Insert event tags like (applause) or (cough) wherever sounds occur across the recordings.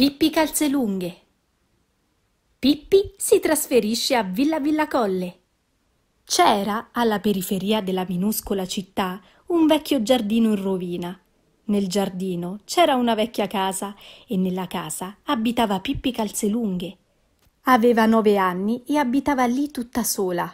Pippi Calzelunghe. Pippi si trasferisce a Villa Villa Colle. C'era, alla periferia della minuscola città, un vecchio giardino in rovina. Nel giardino c'era una vecchia casa e nella casa abitava Pippi Calzelunghe. Aveva nove anni e abitava lì tutta sola.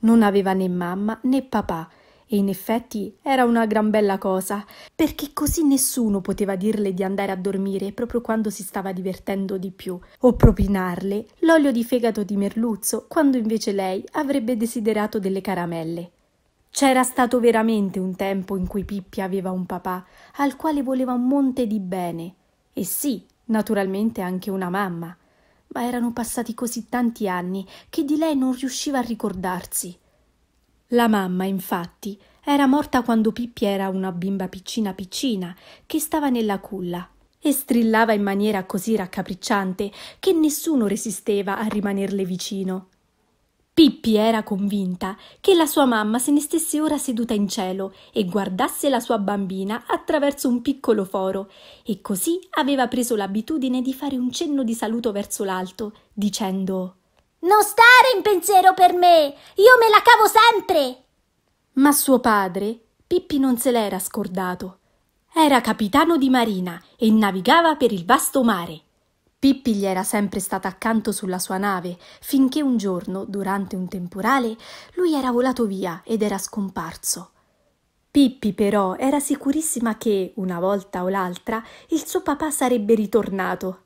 Non aveva né mamma né papà, e in effetti era una gran bella cosa, perché così nessuno poteva dirle di andare a dormire proprio quando si stava divertendo di più, o propinarle l'olio di fegato di merluzzo quando invece lei avrebbe desiderato delle caramelle. C'era stato veramente un tempo in cui Pippi aveva un papà al quale voleva un monte di bene, e sì, naturalmente anche una mamma, ma erano passati così tanti anni che di lei non riusciva a ricordarsi. La mamma, infatti, era morta quando Pippi era una bimba piccina piccina che stava nella culla e strillava in maniera così raccapricciante che nessuno resisteva a rimanerle vicino. Pippi era convinta che la sua mamma se ne stesse ora seduta in cielo e guardasse la sua bambina attraverso un piccolo foro, e così aveva preso l'abitudine di fare un cenno di saluto verso l'alto, dicendo non stare in pensiero per me. Io me la cavo sempre. Ma suo padre, Pippi non se l'era scordato. Era capitano di marina e navigava per il vasto mare. Pippi gli era sempre stata accanto sulla sua nave, finché un giorno, durante un temporale, lui era volato via ed era scomparso. Pippi però era sicurissima che, una volta o l'altra, il suo papà sarebbe ritornato.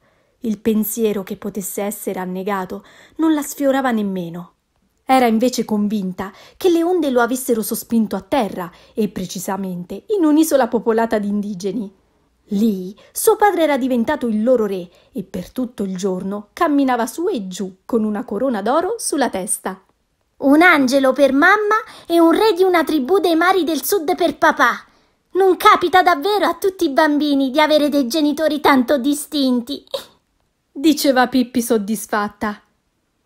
Il pensiero che potesse essere annegato non la sfiorava nemmeno. Era invece convinta che le onde lo avessero sospinto a terra e precisamente in un'isola popolata di indigeni. Lì suo padre era diventato il loro re e per tutto il giorno camminava su e giù con una corona d'oro sulla testa. Un angelo per mamma e un re di una tribù dei mari del sud per papà. Non capita davvero a tutti i bambini di avere dei genitori tanto distinti diceva Pippi soddisfatta.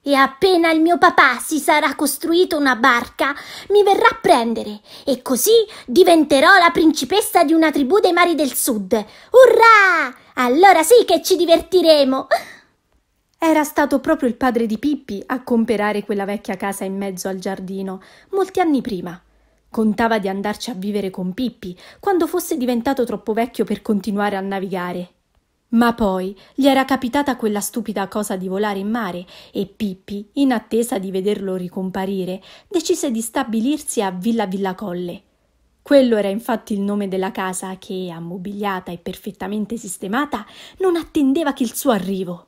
E appena il mio papà si sarà costruito una barca, mi verrà a prendere e così diventerò la principessa di una tribù dei mari del sud. Urrà! Allora sì che ci divertiremo! Era stato proprio il padre di Pippi a comperare quella vecchia casa in mezzo al giardino, molti anni prima. Contava di andarci a vivere con Pippi quando fosse diventato troppo vecchio per continuare a navigare. Ma poi gli era capitata quella stupida cosa di volare in mare e Pippi, in attesa di vederlo ricomparire, decise di stabilirsi a Villa Villa Colle. Quello era infatti il nome della casa che, ammobiliata e perfettamente sistemata, non attendeva che il suo arrivo.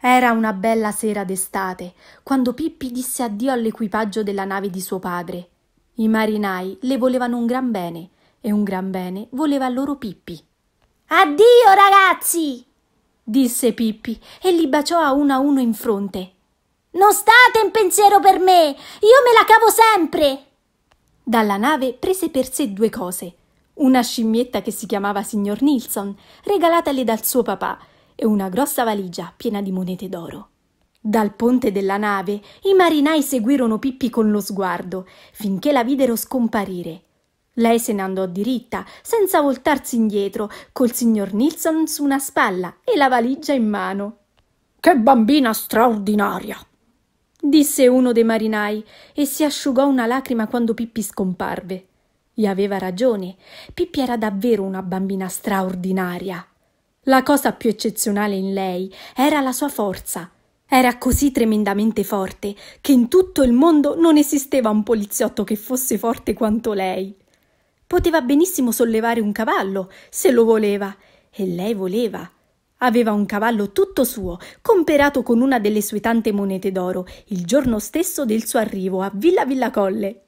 Era una bella sera d'estate, quando Pippi disse addio all'equipaggio della nave di suo padre. I marinai le volevano un gran bene e un gran bene voleva loro Pippi. Addio ragazzi! disse Pippi e li baciò a uno a uno in fronte. Non state in pensiero per me! Io me la cavo sempre! Dalla nave prese per sé due cose. Una scimmietta che si chiamava signor Nilsson, regalatale dal suo papà, e una grossa valigia piena di monete d'oro. Dal ponte della nave i marinai seguirono Pippi con lo sguardo, finché la videro scomparire, lei se ne andò diritta, senza voltarsi indietro, col signor Nilsson su una spalla e la valigia in mano. Che bambina straordinaria! disse uno dei marinai e si asciugò una lacrima quando Pippi scomparve. E aveva ragione, Pippi era davvero una bambina straordinaria. La cosa più eccezionale in lei era la sua forza. Era così tremendamente forte che in tutto il mondo non esisteva un poliziotto che fosse forte quanto lei. Poteva benissimo sollevare un cavallo, se lo voleva, e lei voleva. Aveva un cavallo tutto suo, comperato con una delle sue tante monete d'oro, il giorno stesso del suo arrivo a Villa Villacolle.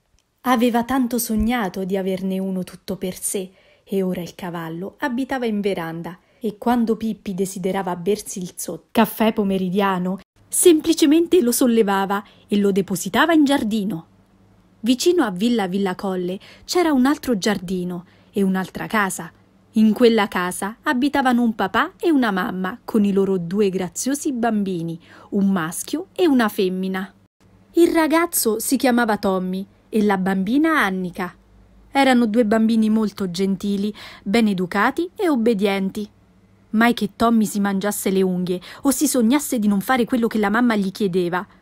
Aveva tanto sognato di averne uno tutto per sé, e ora il cavallo abitava in veranda, e quando Pippi desiderava bersi il suo caffè pomeridiano, semplicemente lo sollevava e lo depositava in giardino. Vicino a Villa Villa Colle c'era un altro giardino e un'altra casa. In quella casa abitavano un papà e una mamma con i loro due graziosi bambini, un maschio e una femmina. Il ragazzo si chiamava Tommy e la bambina Annica. Erano due bambini molto gentili, ben educati e obbedienti. Mai che Tommy si mangiasse le unghie o si sognasse di non fare quello che la mamma gli chiedeva –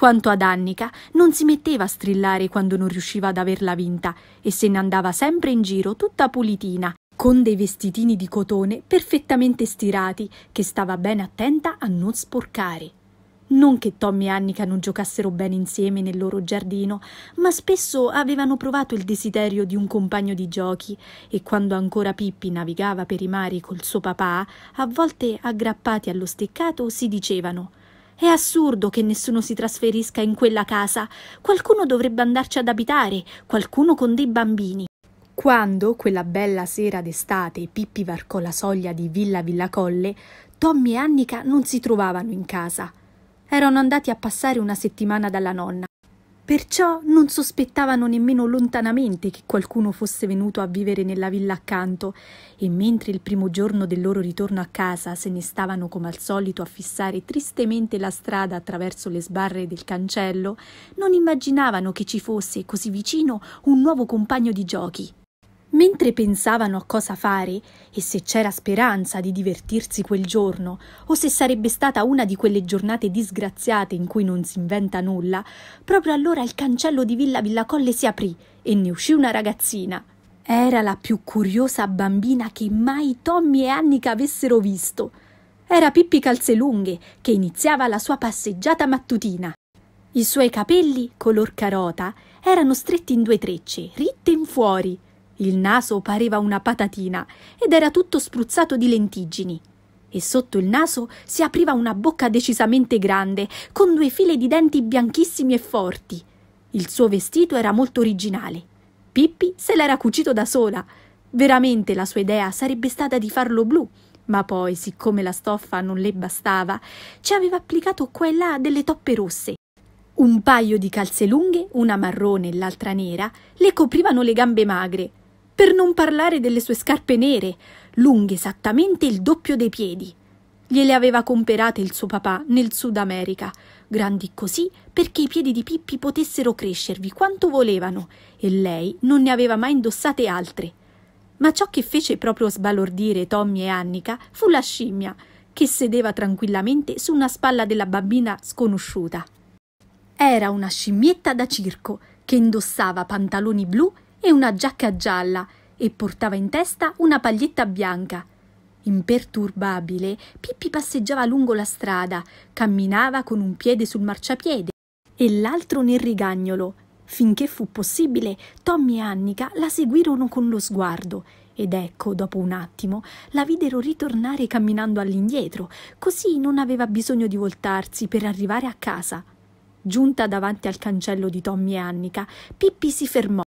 quanto ad Annica, non si metteva a strillare quando non riusciva ad averla vinta e se ne andava sempre in giro tutta pulitina, con dei vestitini di cotone perfettamente stirati che stava ben attenta a non sporcare. Non che Tom e Annica non giocassero bene insieme nel loro giardino, ma spesso avevano provato il desiderio di un compagno di giochi e quando ancora Pippi navigava per i mari col suo papà, a volte aggrappati allo steccato si dicevano è assurdo che nessuno si trasferisca in quella casa. Qualcuno dovrebbe andarci ad abitare, qualcuno con dei bambini. Quando, quella bella sera d'estate, Pippi varcò la soglia di Villa Villacolle, Tommy e Annica non si trovavano in casa. Erano andati a passare una settimana dalla nonna. Perciò non sospettavano nemmeno lontanamente che qualcuno fosse venuto a vivere nella villa accanto e mentre il primo giorno del loro ritorno a casa se ne stavano come al solito a fissare tristemente la strada attraverso le sbarre del cancello, non immaginavano che ci fosse così vicino un nuovo compagno di giochi. Mentre pensavano a cosa fare e se c'era speranza di divertirsi quel giorno o se sarebbe stata una di quelle giornate disgraziate in cui non si inventa nulla, proprio allora il cancello di Villa Villacolle si aprì e ne uscì una ragazzina. Era la più curiosa bambina che mai Tommy e Annika avessero visto. Era Pippi Calzelunghe che iniziava la sua passeggiata mattutina. I suoi capelli, color carota, erano stretti in due trecce, ritte in fuori il naso pareva una patatina ed era tutto spruzzato di lentiggini. E sotto il naso si apriva una bocca decisamente grande, con due file di denti bianchissimi e forti. Il suo vestito era molto originale. Pippi se l'era cucito da sola. Veramente la sua idea sarebbe stata di farlo blu, ma poi, siccome la stoffa non le bastava, ci aveva applicato qua e là delle toppe rosse. Un paio di calze lunghe, una marrone e l'altra nera, le coprivano le gambe magre, per non parlare delle sue scarpe nere, lunghe esattamente il doppio dei piedi. Gliele aveva comperate il suo papà nel Sud America, grandi così perché i piedi di Pippi potessero crescervi quanto volevano e lei non ne aveva mai indossate altre. Ma ciò che fece proprio sbalordire Tommy e Annica fu la scimmia, che sedeva tranquillamente su una spalla della bambina sconosciuta. Era una scimmietta da circo che indossava pantaloni blu e una giacca gialla e portava in testa una paglietta bianca. Imperturbabile, Pippi passeggiava lungo la strada, camminava con un piede sul marciapiede e l'altro nel rigagnolo. Finché fu possibile, Tommy e Annica la seguirono con lo sguardo ed ecco, dopo un attimo, la videro ritornare camminando all'indietro, così non aveva bisogno di voltarsi per arrivare a casa. Giunta davanti al cancello di Tommy e Annica, Pippi si fermò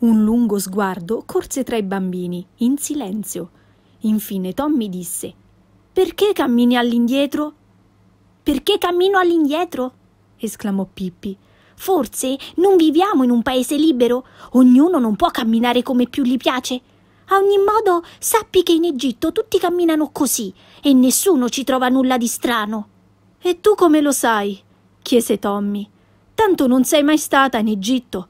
un lungo sguardo corse tra i bambini, in silenzio. Infine Tommy disse Perché cammini all'indietro? Perché cammino all'indietro? esclamò Pippi. Forse non viviamo in un paese libero? Ognuno non può camminare come più gli piace. A ogni modo, sappi che in Egitto tutti camminano così e nessuno ci trova nulla di strano. E tu come lo sai? chiese Tommy. Tanto non sei mai stata in Egitto.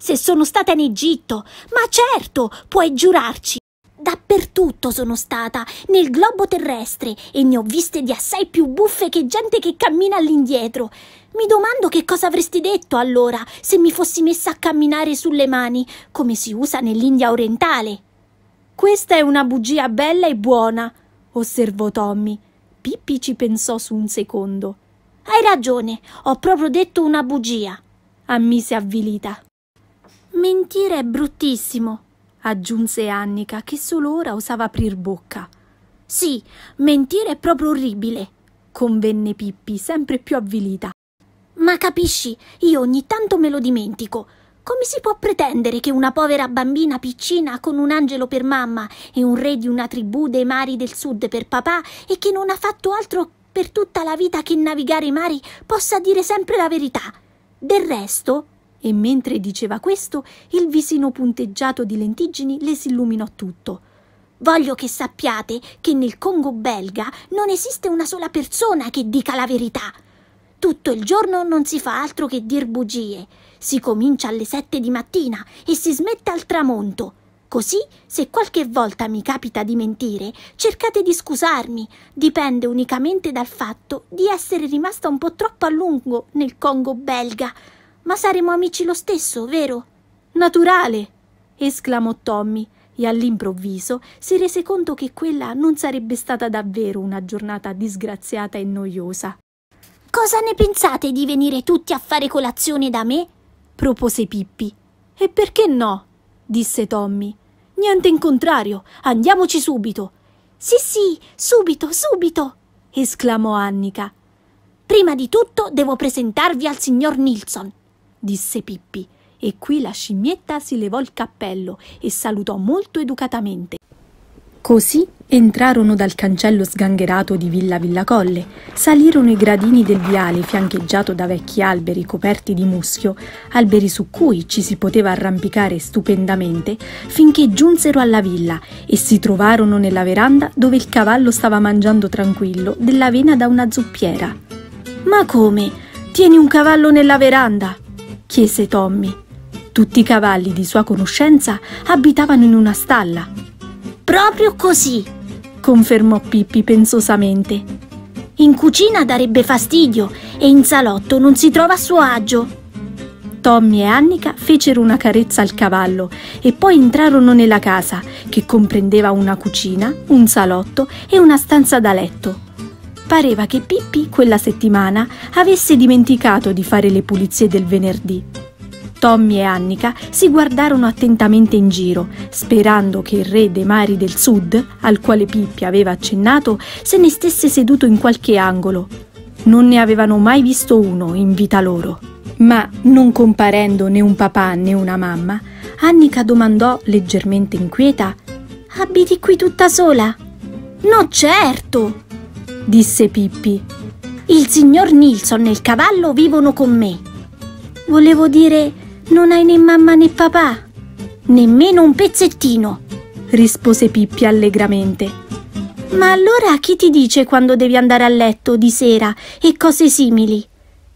Se sono stata in Egitto, ma certo, puoi giurarci. Dappertutto sono stata, nel globo terrestre, e ne ho viste di assai più buffe che gente che cammina all'indietro. Mi domando che cosa avresti detto allora se mi fossi messa a camminare sulle mani, come si usa nell'India orientale. Questa è una bugia bella e buona, osservò Tommy. Pippi ci pensò su un secondo. Hai ragione, ho proprio detto una bugia, ammise avvilita. Mentire è bruttissimo, aggiunse Annica, che solo ora osava aprir bocca. Sì, mentire è proprio orribile, convenne Pippi, sempre più avvilita. Ma capisci, io ogni tanto me lo dimentico. Come si può pretendere che una povera bambina piccina con un angelo per mamma e un re di una tribù dei mari del sud per papà e che non ha fatto altro per tutta la vita che navigare i mari possa dire sempre la verità? Del resto, e mentre diceva questo, il visino punteggiato di lentiggini le si illuminò tutto. Voglio che sappiate che nel Congo belga non esiste una sola persona che dica la verità. Tutto il giorno non si fa altro che dir bugie. Si comincia alle sette di mattina e si smette al tramonto. Così, se qualche volta mi capita di mentire, cercate di scusarmi. Dipende unicamente dal fatto di essere rimasta un po' troppo a lungo nel Congo belga. Ma saremo amici lo stesso, vero? Naturale! esclamò Tommy e all'improvviso si rese conto che quella non sarebbe stata davvero una giornata disgraziata e noiosa. Cosa ne pensate di venire tutti a fare colazione da me? propose Pippi. E perché no? disse Tommy. Niente in contrario, andiamoci subito. Sì, sì, subito, subito, esclamò Annika. Prima di tutto devo presentarvi al signor Nilsson, disse Pippi, e qui la scimmietta si levò il cappello e salutò molto educatamente. Così entrarono dal cancello sgangherato di Villa Villa Colle, salirono i gradini del viale fiancheggiato da vecchi alberi coperti di muschio, alberi su cui ci si poteva arrampicare stupendamente, finché giunsero alla villa e si trovarono nella veranda dove il cavallo stava mangiando tranquillo dell'avena da una zuppiera. Ma come? Tieni un cavallo nella veranda? chiese Tommy. Tutti i cavalli di sua conoscenza abitavano in una stalla. Proprio così, confermò Pippi pensosamente. In cucina darebbe fastidio e in salotto non si trova a suo agio. Tommy e Annika fecero una carezza al cavallo e poi entrarono nella casa, che comprendeva una cucina, un salotto e una stanza da letto. Pareva che Pippi quella settimana avesse dimenticato di fare le pulizie del venerdì. Tommy e Annika si guardarono attentamente in giro, sperando che il re dei mari del sud, al quale Pippi aveva accennato, se ne stesse seduto in qualche angolo. Non ne avevano mai visto uno in vita loro. Ma non comparendo né un papà né una mamma, Annika domandò leggermente inquieta: Abiti qui tutta sola? No, certo! disse Pippi. Il signor Nilsson e il cavallo vivono con me. Volevo dire, non hai né mamma né papà. Nemmeno un pezzettino, rispose Pippi allegramente. Ma allora chi ti dice quando devi andare a letto di sera e cose simili?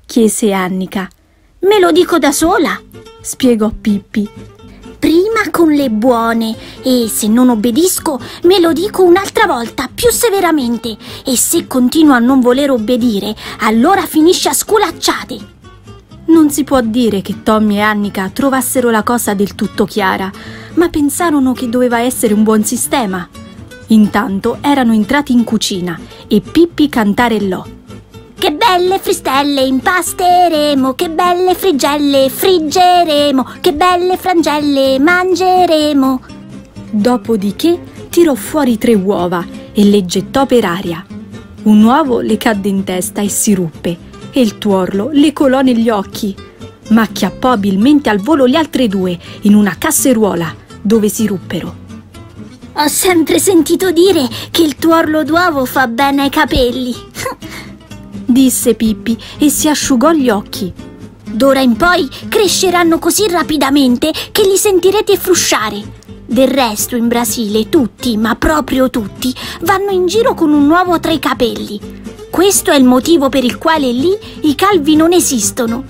chiese Annica. Me lo dico da sola, spiegò Pippi prima con le buone e se non obbedisco me lo dico un'altra volta più severamente e se continuo a non voler obbedire allora finisce a sculacciate. Non si può dire che Tommy e Annika trovassero la cosa del tutto chiara, ma pensarono che doveva essere un buon sistema. Intanto erano entrati in cucina e Pippi cantarellò. Che belle fristelle impasteremo, che belle frigelle friggeremo, che belle frangelle mangeremo. Dopodiché tirò fuori tre uova e le gettò per aria. Un uovo le cadde in testa e si ruppe, e il tuorlo le colò negli occhi, ma acchiappò abilmente al volo le altre due in una casseruola dove si ruppero. Ho sempre sentito dire che il tuorlo d'uovo fa bene ai capelli. (laughs) disse Pippi e si asciugò gli occhi. D'ora in poi cresceranno così rapidamente che li sentirete frusciare. Del resto in Brasile tutti, ma proprio tutti, vanno in giro con un uovo tra i capelli. Questo è il motivo per il quale lì i calvi non esistono.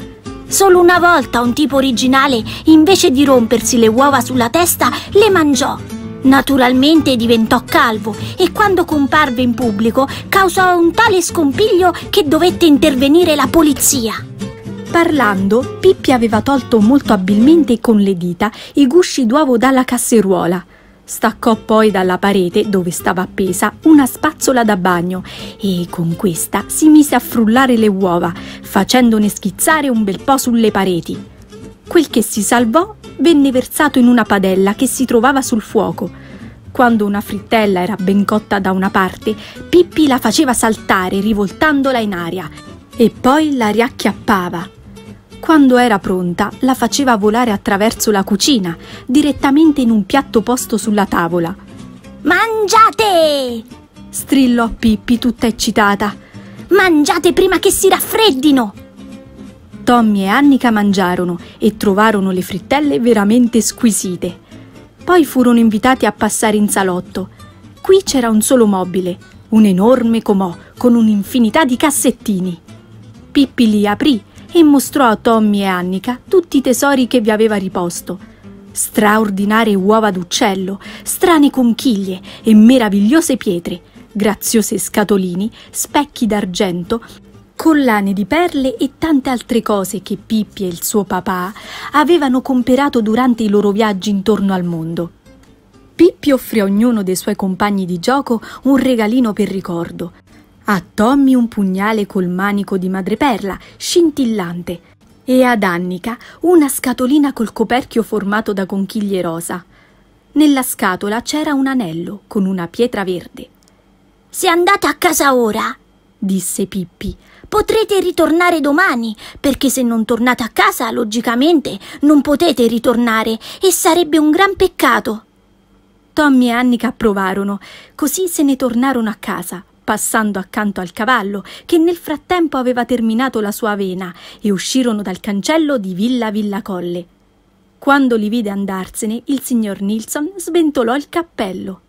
Solo una volta un tipo originale, invece di rompersi le uova sulla testa, le mangiò Naturalmente diventò calvo e quando comparve in pubblico causò un tale scompiglio che dovette intervenire la polizia. Parlando, Pippi aveva tolto molto abilmente con le dita i gusci d'uovo dalla casseruola. Staccò poi dalla parete, dove stava appesa, una spazzola da bagno e con questa si mise a frullare le uova, facendone schizzare un bel po' sulle pareti. Quel che si salvò venne versato in una padella che si trovava sul fuoco. Quando una frittella era ben cotta da una parte, Pippi la faceva saltare rivoltandola in aria e poi la riacchiappava. Quando era pronta, la faceva volare attraverso la cucina, direttamente in un piatto posto sulla tavola. Mangiate! strillò Pippi tutta eccitata. Mangiate prima che si raffreddino! Tommy e Annika mangiarono e trovarono le frittelle veramente squisite. Poi furono invitati a passare in salotto. Qui c'era un solo mobile, un enorme comò con un'infinità di cassettini. Pippi li aprì e mostrò a Tommy e Annika tutti i tesori che vi aveva riposto. Straordinarie uova d'uccello, strane conchiglie e meravigliose pietre, graziose scatolini, specchi d'argento collane di perle e tante altre cose che Pippi e il suo papà avevano comperato durante i loro viaggi intorno al mondo. Pippi offrì a ognuno dei suoi compagni di gioco un regalino per ricordo. A Tommy un pugnale col manico di madreperla, scintillante, e ad Annika una scatolina col coperchio formato da conchiglie rosa. Nella scatola c'era un anello con una pietra verde. Sei andata a casa ora? disse Pippi. Potrete ritornare domani, perché se non tornate a casa, logicamente, non potete ritornare e sarebbe un gran peccato. Tommy e Annika approvarono, così se ne tornarono a casa, passando accanto al cavallo, che nel frattempo aveva terminato la sua vena, e uscirono dal cancello di Villa Villa Colle. Quando li vide andarsene, il signor Nilsson sventolò il cappello.